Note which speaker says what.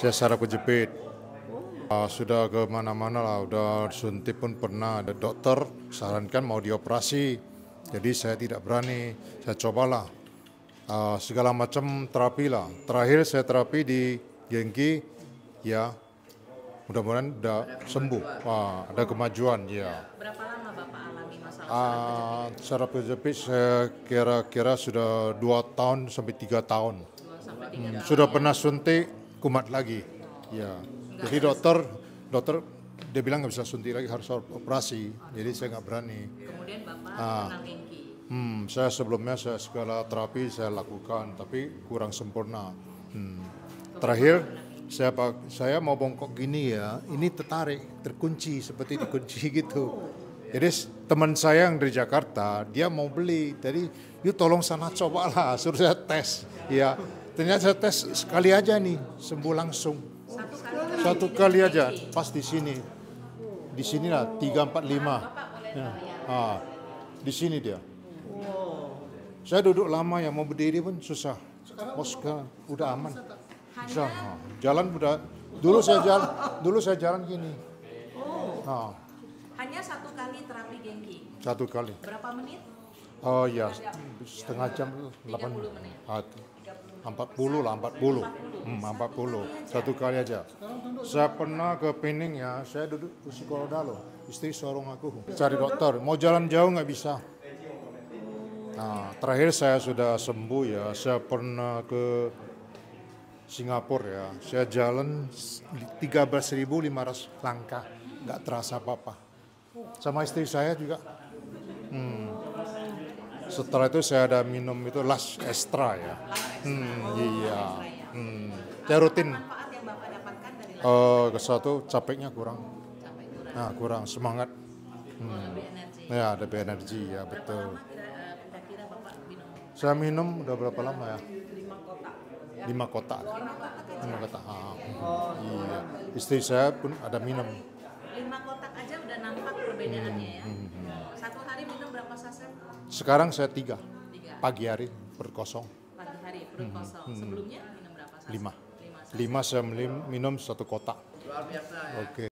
Speaker 1: Saya saraf kejepit. Uh, sudah ke mana-mana lah, udah suntik pun pernah. Ada dokter sarankan mau dioperasi. Jadi saya tidak berani. Saya cobalah uh, segala macam terapi lah. Terakhir saya terapi di Gengki, ya mudah-mudahan sudah sembuh. uh, ada kemajuan, ya. Berapa lama bapak alami masalah uh, saraf kejepit? saya kira-kira sudah dua tahun sampai tiga tahun. hmm, sudah pernah suntik kumat lagi. Ya. Jadi dokter dokter dia bilang nggak bisa suntik lagi harus operasi. Jadi saya nggak berani. Kemudian bapak ah. Hmm, saya sebelumnya saya segala terapi saya lakukan tapi kurang sempurna. Hmm. Terakhir saya pak, saya mau bongkok gini ya, ini tertarik, terkunci seperti dikunci gitu. Jadi teman saya yang dari Jakarta, dia mau beli. Jadi, yuk tolong sana cobalah, suruh saya tes. Ya, ternyata tes sekali aja nih sembuh langsung satu kali aja pas di sini di sini lah tiga empat lima ya. ah di sini dia saya duduk lama yang mau berdiri pun susah Oscar udah aman susah ah, jalan udah dulu saya jalan dulu saya jalan gini oh. ah. hanya satu kali terapi gengki satu kali berapa menit oh ya setengah jam delapan menit ah, empat puluh lah puluh hmm, empat puluh satu kali aja saya pernah ke Pening ya saya duduk di kursi loh. istri sorong aku cari dokter mau jalan jauh nggak bisa nah terakhir saya sudah sembuh ya saya pernah ke Singapura ya saya jalan tiga belas lima ratus langkah nggak terasa apa-apa sama istri saya juga setelah itu saya ada minum itu las extra ya. Hmm, iya. Ya. Hmm. Saya rutin. uh, satu capeknya kurang. Nah, kurang semangat. Hmm. Ya, ada energi ya, betul. Eh, saya minum udah berapa lama ya? Lima kotak. Lima kotak. Lima kotak. Ah, oh. iya. Istri saya pun ada minum aja udah nampak perbedaannya ya. Hmm, hmm, hmm. Satu hari minum berapa saset? Sekarang saya tiga. tiga. Pagi hari perut kosong. Pagi hari perut kosong. Sebelumnya minum berapa saset? Lima. Lima, saset. saya minum satu kotak. Luar biasa ya. Oke.